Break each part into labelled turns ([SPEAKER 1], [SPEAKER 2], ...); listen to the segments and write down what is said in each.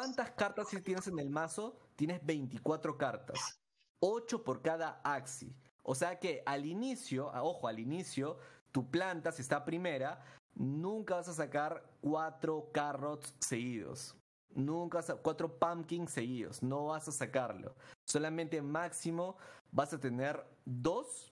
[SPEAKER 1] ¿Cuántas cartas tienes en el mazo? Tienes 24 cartas. 8 por cada axi. O sea que al inicio, ah, ojo, al inicio, tu planta, si está primera, nunca vas a sacar 4 carrots seguidos. Nunca 4 pumpkins seguidos. No vas a sacarlo. Solamente máximo vas a tener 2.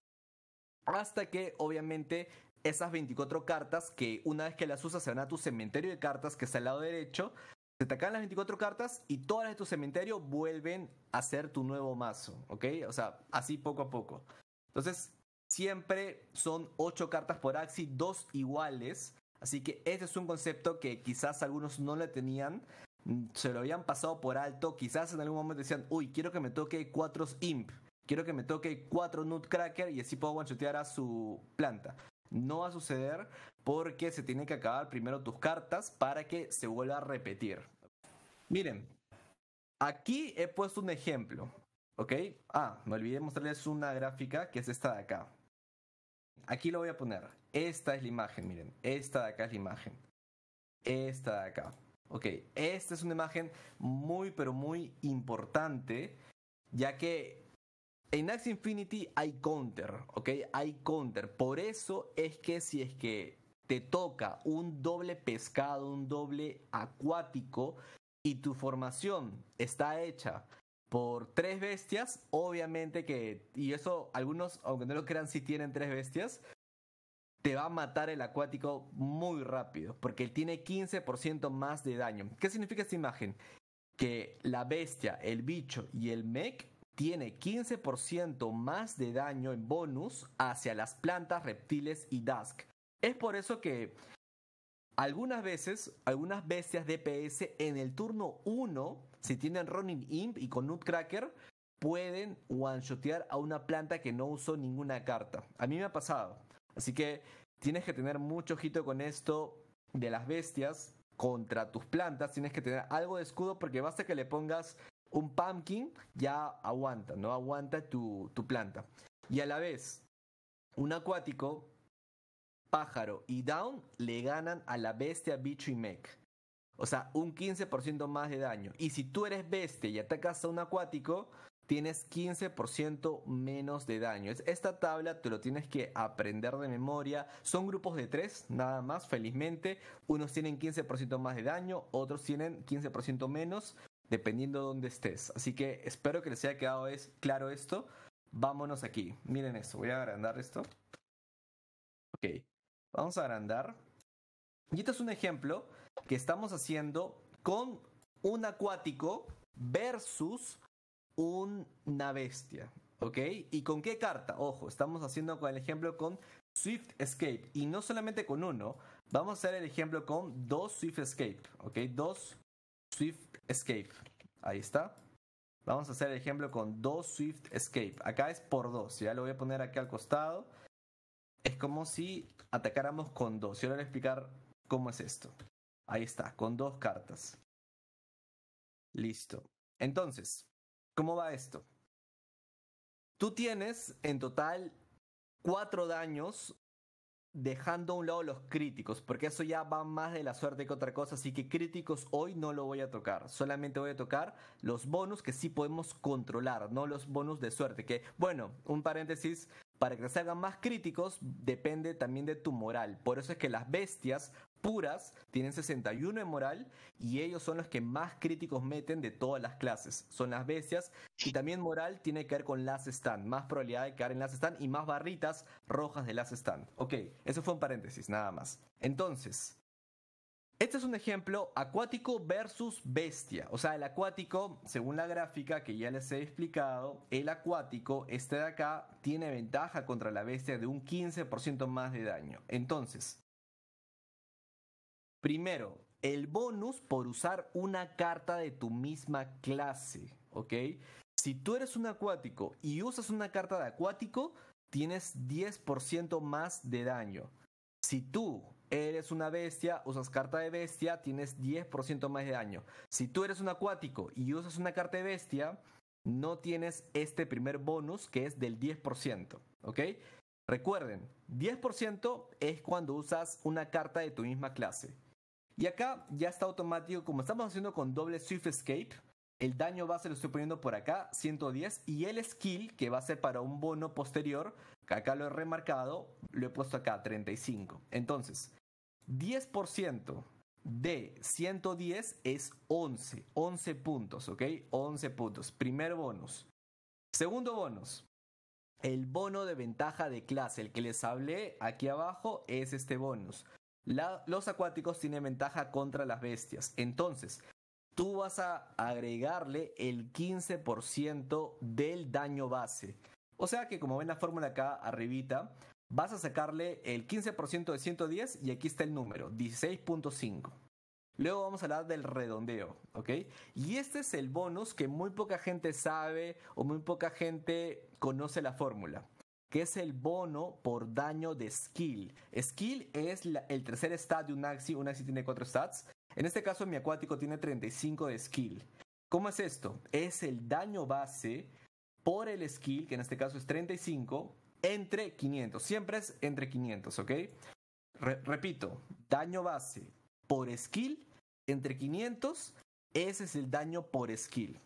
[SPEAKER 1] Hasta que obviamente esas 24 cartas que una vez que las usas se van a tu cementerio de cartas que está al lado derecho se te acaban las 24 cartas y todas de tu cementerio vuelven a ser tu nuevo mazo, ¿ok? O sea, así poco a poco. Entonces, siempre son 8 cartas por axi, dos iguales. Así que este es un concepto que quizás algunos no le tenían, mm, se lo habían pasado por alto, quizás en algún momento decían, uy, quiero que me toque 4 imp, quiero que me toque 4 nutcracker y así puedo one a su planta. No va a suceder porque se tiene que acabar primero tus cartas para que se vuelva a repetir. Miren, aquí he puesto un ejemplo. ¿Ok? Ah, me olvidé mostrarles una gráfica que es esta de acá. Aquí lo voy a poner. Esta es la imagen, miren. Esta de acá es la imagen. Esta de acá. Ok, esta es una imagen muy pero muy importante, ya que en Axie Infinity hay counter, ¿ok? Hay counter. Por eso es que si es que te toca un doble pescado, un doble acuático, y tu formación está hecha por tres bestias, obviamente que, y eso algunos, aunque no lo crean, si tienen tres bestias, te va a matar el acuático muy rápido, porque él tiene 15% más de daño. ¿Qué significa esta imagen? Que la bestia, el bicho y el mech tiene 15% más de daño en bonus hacia las plantas, reptiles y dusk. Es por eso que algunas veces, algunas bestias DPS en el turno 1, si tienen Running Imp y con Nutcracker, pueden one-shotear a una planta que no usó ninguna carta. A mí me ha pasado. Así que tienes que tener mucho ojito con esto de las bestias contra tus plantas. Tienes que tener algo de escudo porque basta que le pongas un pumpkin ya aguanta, ¿no? Aguanta tu, planta. Y a la vez, un acuático, pájaro y down le ganan a la bestia, bicho y mech. O sea, un 15% más de daño. Y si tú eres bestia y atacas a un acuático, tienes 15% menos de daño. Esta tabla te lo tienes que aprender de memoria. Son grupos de tres, nada más, felizmente. Unos tienen 15% más de daño, otros tienen 15% menos dependiendo de dónde estés. Así que espero que les haya quedado es, claro esto. Vámonos aquí. Miren esto. Voy a agrandar esto. Ok. Vamos a agrandar. Y este es un ejemplo que estamos haciendo con un acuático versus una bestia. ¿Ok? ¿Y con qué carta? Ojo, estamos haciendo con el ejemplo con Swift Escape. Y no solamente con uno. Vamos a hacer el ejemplo con dos Swift Escape. ¿Ok? Dos Swift Escape. Ahí está. Vamos a hacer el ejemplo con dos Swift Escape. Acá es por dos Ya lo voy a poner aquí al costado. Es como si atacáramos con dos Yo ahora voy a explicar cómo es esto. Ahí está, con dos cartas. Listo. Entonces, ¿cómo va esto? Tú tienes en total cuatro daños dejando a un lado los críticos, porque eso ya va más de la suerte que otra cosa, así que críticos hoy no lo voy a tocar, solamente voy a tocar los bonus que sí podemos controlar, no los bonus de suerte, que bueno, un paréntesis, para que salgan más críticos depende también de tu moral, por eso es que las bestias puras tienen 61 en moral y ellos son los que más críticos meten de todas las clases. Son las bestias y también moral tiene que ver con las stand, más probabilidad de caer en las stand y más barritas rojas de las stand. Ok, eso fue un paréntesis, nada más. Entonces, este es un ejemplo acuático versus bestia. O sea, el acuático, según la gráfica que ya les he explicado, el acuático, este de acá, tiene ventaja contra la bestia de un 15% más de daño. Entonces, Primero, el bonus por usar una carta de tu misma clase, ¿ok? Si tú eres un acuático y usas una carta de acuático, tienes 10% más de daño. Si tú eres una bestia, usas carta de bestia, tienes 10% más de daño. Si tú eres un acuático y usas una carta de bestia, no tienes este primer bonus que es del 10%, ¿ok? Recuerden, 10% es cuando usas una carta de tu misma clase. Y acá ya está automático, como estamos haciendo con doble Swift Escape, el daño base lo estoy poniendo por acá, 110, y el skill, que va a ser para un bono posterior, que acá lo he remarcado, lo he puesto acá, 35. Entonces, 10% de 110 es 11, 11 puntos, ¿ok? 11 puntos, primer bonus. Segundo bonus, el bono de ventaja de clase, el que les hablé aquí abajo es este bonus los acuáticos tienen ventaja contra las bestias. Entonces, tú vas a agregarle el 15% del daño base. O sea que como ven la fórmula acá arribita, vas a sacarle el 15% de 110 y aquí está el número, 16.5. Luego vamos a hablar del redondeo, ¿ok? Y este es el bonus que muy poca gente sabe o muy poca gente conoce la fórmula que es el bono por daño de skill. Skill es el tercer stat de un Axi, un Axi tiene cuatro stats. En este caso mi acuático tiene 35 de skill. ¿Cómo es esto? Es el daño base por el skill, que en este caso es 35, entre 500. Siempre es entre 500, ¿ok? repito, daño base por skill entre 500. Ese es el daño por skill.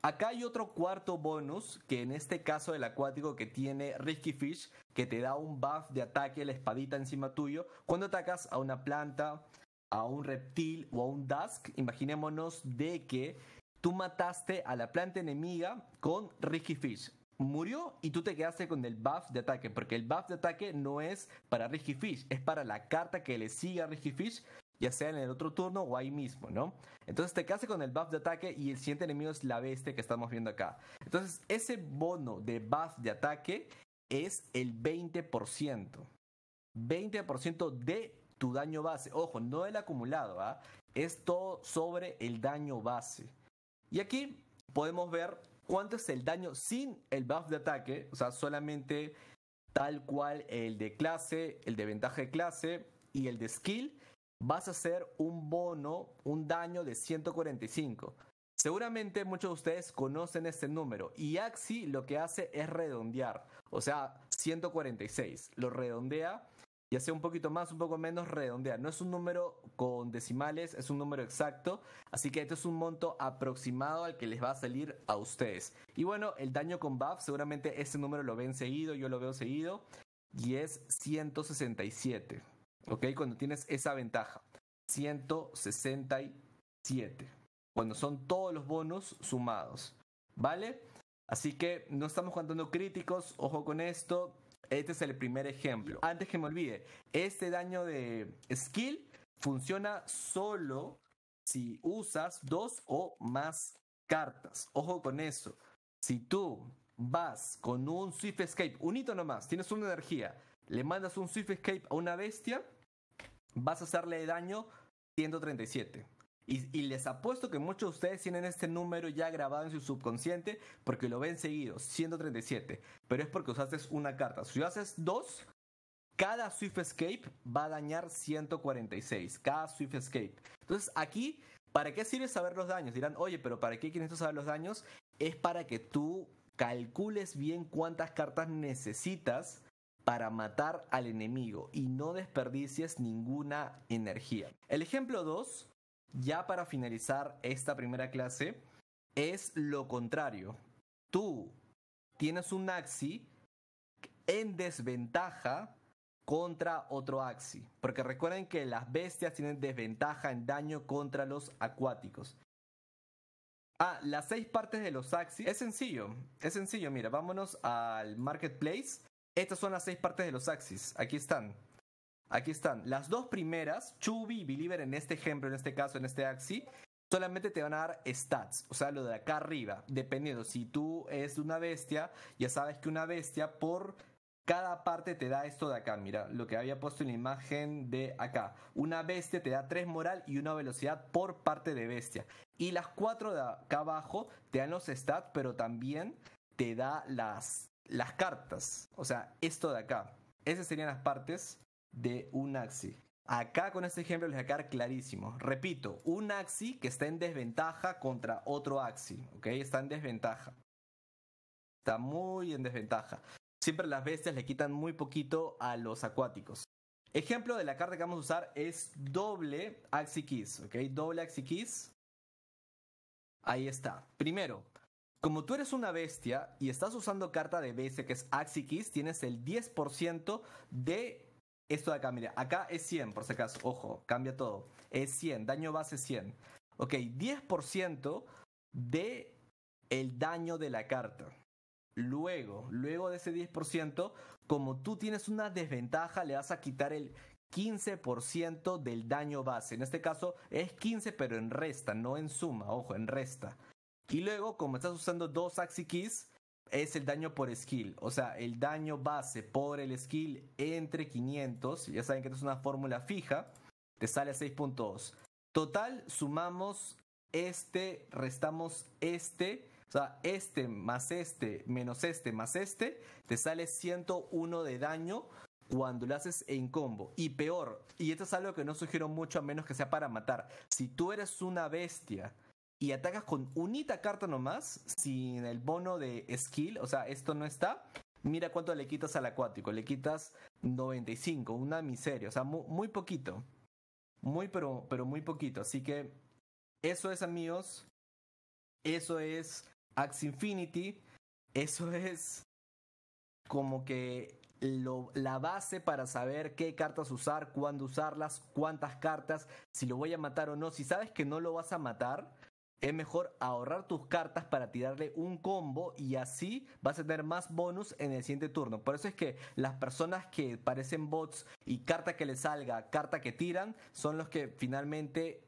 [SPEAKER 1] Acá hay otro cuarto bonus, que en este caso el acuático que tiene Risky Fish, que te da un buff de ataque, la espadita encima tuyo, cuando atacas a una planta, a un reptil o a un dusk. Imaginémonos de que tú mataste a la planta enemiga con Risky Fish. Murió y tú te quedaste con el buff de ataque, porque el buff de ataque no es para Risky Fish, es para la carta que le sigue a Risky Fish, ya sea en el otro turno o ahí mismo, ¿no? Entonces te quedas con el buff de ataque y el siguiente enemigo es la bestia que estamos viendo acá. Entonces ese bono de buff de ataque es el 20%. 20% de tu daño base. Ojo, no el acumulado, ¿ah? Es todo sobre el daño base. Y aquí podemos ver cuánto es el daño sin el buff de ataque, o sea, solamente tal cual el de clase, el de ventaja de clase y el de skill vas a hacer un bono, un daño de 145. Seguramente muchos de ustedes conocen este número y Axi lo que hace es redondear, o sea, 146, lo redondea, Y hace un poquito más, un poco menos, redondea. No es un número con decimales, es un número exacto, así que este es un monto aproximado al que les va a salir a ustedes. Y bueno, el daño con buff, seguramente ese número lo ven seguido, yo lo veo seguido, y es 167. ¿ok? Cuando tienes esa ventaja. 167. Cuando son todos los bonos sumados, ¿vale? Así que no estamos contando críticos, ojo con esto. Este es el primer ejemplo. Antes que me olvide, este daño de skill funciona solo si usas dos o más cartas. Ojo con eso. Si tú vas con un Swift Escape, un hito nomás, tienes una energía, le mandas un Swift Escape a una bestia, vas a hacerle daño 137. Y, les apuesto que muchos de ustedes tienen este número ya grabado en su subconsciente porque lo ven seguido, 137. Pero es porque usaste una carta. Si haces dos, cada Swift Escape va a dañar 146. Cada Swift Escape. Entonces aquí, ¿para qué sirve saber los daños? Dirán, oye, pero ¿para qué quieren saber los daños? Es para que tú calcules bien cuántas cartas necesitas para matar al enemigo y no desperdicies ninguna energía. El ejemplo 2, ya para finalizar esta primera clase, es lo contrario. Tú tienes un axi en desventaja contra otro axi, porque recuerden que las bestias tienen desventaja en daño contra los acuáticos. Ah, las seis partes de los axi. Es sencillo, es sencillo. Mira, vámonos al marketplace estas son las seis partes de los axis. Aquí están. Aquí están. Las dos primeras, Chubby y Believer en este ejemplo, en este caso, en este axi, solamente te van a dar stats, o sea, lo de acá arriba, dependiendo. Si tú es una bestia, ya sabes que una bestia por cada parte te da esto de acá, mira, lo que había puesto en la imagen de acá. Una bestia te da tres moral y una velocidad por parte de bestia. Y las cuatro de acá abajo te dan los stats, pero también te da las las cartas, o sea, esto de acá. Esas serían las partes de un axi. Acá con este ejemplo les va a quedar clarísimo. Repito, un axi que está en desventaja contra otro axi, ¿ok? Está en desventaja. Está muy en desventaja. Siempre las bestias le quitan muy poquito a los acuáticos. Ejemplo de la carta que vamos a usar es doble axi kiss, ¿ok? Doble axi kiss. Ahí está. Primero, como tú eres una bestia y estás usando carta de base que es Axi Kiss, tienes el 10% de esto de acá. Mira, acá es 100 por si acaso. Ojo, cambia todo. Es 100, daño base 100. Ok, 10% de el daño de la carta. Luego, luego de ese 10%, como tú tienes una desventaja, le vas a quitar el 15% del daño base. En este caso es 15, pero en resta, no en suma, ojo, en resta. Y luego, como estás usando dos Axi Keys, es el daño por skill. O sea, el daño base por el skill entre 500. Ya saben que esto es una fórmula fija. Te sale a 6.2. Total, sumamos este, restamos este. O sea, este más este menos este más este. Te sale 101 de daño cuando lo haces en combo. Y peor, y esto es algo que no sugiero mucho a menos que sea para matar. Si tú eres una bestia y atacas con unita carta nomás, sin el bono de skill, o sea, esto no está. Mira cuánto le quitas al acuático, le quitas 95, una miseria, o sea, muy, poquito. Muy, pero, pero muy poquito. Así que eso es, amigos. Eso es Axe Infinity. Eso es como que la base para saber qué cartas usar, cuándo usarlas, cuántas cartas, si lo voy a matar o no. Si sabes que no lo vas a matar, es mejor ahorrar tus cartas para tirarle un combo y así vas a tener más bonus en el siguiente turno. Por eso es que las personas que parecen bots y carta que les salga, carta que tiran, son los que finalmente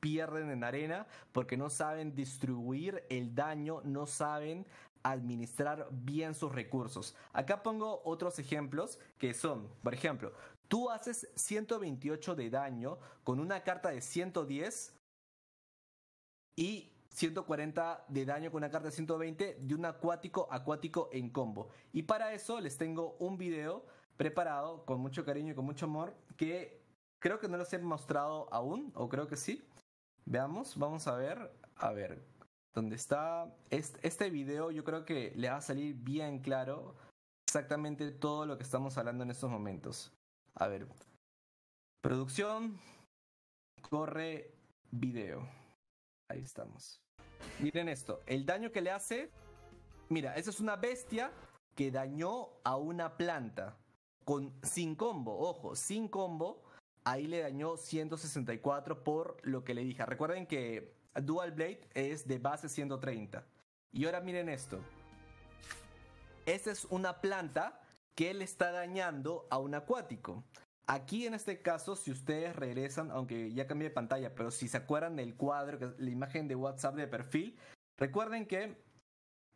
[SPEAKER 1] pierden en arena porque no saben distribuir el daño, no saben administrar bien sus recursos. Acá pongo otros ejemplos que son, por ejemplo, tú haces 128 de daño con una carta de 110 y 140 de daño con una carta 120 de un acuático acuático en combo. Y para eso les tengo un video preparado con mucho cariño y con mucho amor que creo que no los he mostrado aún, o creo que sí. Veamos, vamos a ver, a ver, dónde está. Este, este video yo creo que le va a salir bien claro exactamente todo lo que estamos hablando en estos momentos. A ver, producción, corre video. Ahí estamos. Miren esto, el daño que le hace... Mira, esa es una bestia que dañó a una planta. Con, sin combo, ojo, sin combo. Ahí le dañó 164 por lo que le dije. Recuerden que Dual Blade es de base 130. Y ahora miren esto. Esa es una planta que le está dañando a un acuático. Aquí en este caso, si ustedes regresan, aunque ya cambié de pantalla, pero si se acuerdan del cuadro, la imagen de WhatsApp de perfil, recuerden que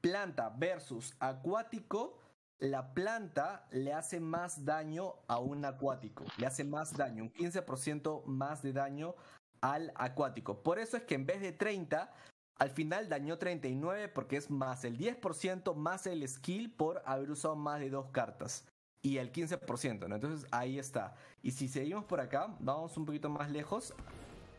[SPEAKER 1] planta versus acuático, la planta le hace más daño a un acuático, le hace más daño, un 15% más de daño al acuático. Por eso es que en vez de 30, al final dañó 39 porque es más el 10% más el skill por haber usado más de dos cartas y el 15%, ¿no? Entonces ahí está. Y si seguimos por acá, vamos un poquito más lejos.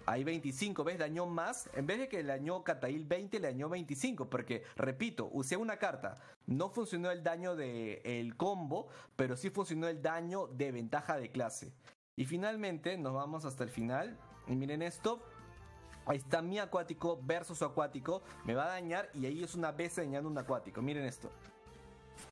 [SPEAKER 1] Hay 25, ¿ves? Dañó más. En vez de que le dañó Catail 20, le dañó 25. Porque, repito, usé una carta. No funcionó el daño del el combo, pero sí funcionó el daño de ventaja de clase. Y finalmente nos vamos hasta el final. Y miren esto. Ahí está mi acuático versus su acuático. Me va a dañar y ahí es una vez dañando un acuático. Miren esto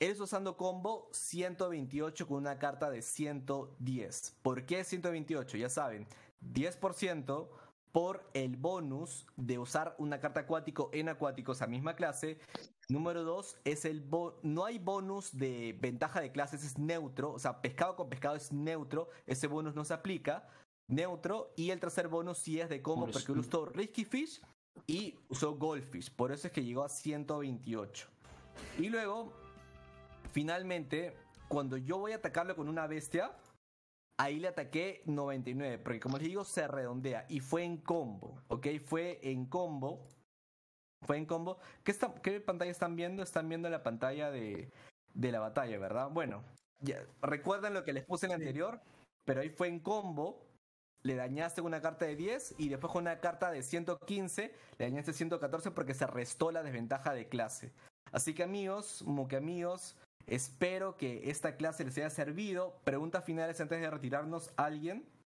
[SPEAKER 1] es usando combo 128 con una carta de 110. ¿Por qué 128? Ya saben, 10% por el bonus de usar una carta acuático en acuático, esa misma clase. Número 2 es el no hay bonus de ventaja de clases, es neutro, o sea, pescado con pescado es neutro, ese bonus no se aplica, neutro, y el tercer bonus sí es de combo, porque usó Risky Fish y usó Goldfish, por eso es que llegó a 128. Y luego finalmente, cuando yo voy a atacarlo con una bestia, ahí le ataqué 99, porque como les digo, se redondea y fue en combo, ¿ok? Fue en combo. Fue en combo. ¿Qué, pantalla están viendo? Están viendo la pantalla de, la batalla, ¿verdad? Bueno, recuerdan lo que les puse en el anterior, pero ahí fue en combo. Le dañaste una carta de 10 y después con una carta de 115 le dañaste 114 porque se restó la desventaja de clase. Así que amigos, como amigos, Espero que esta clase les haya servido. Preguntas finales antes de retirarnos, ¿alguien?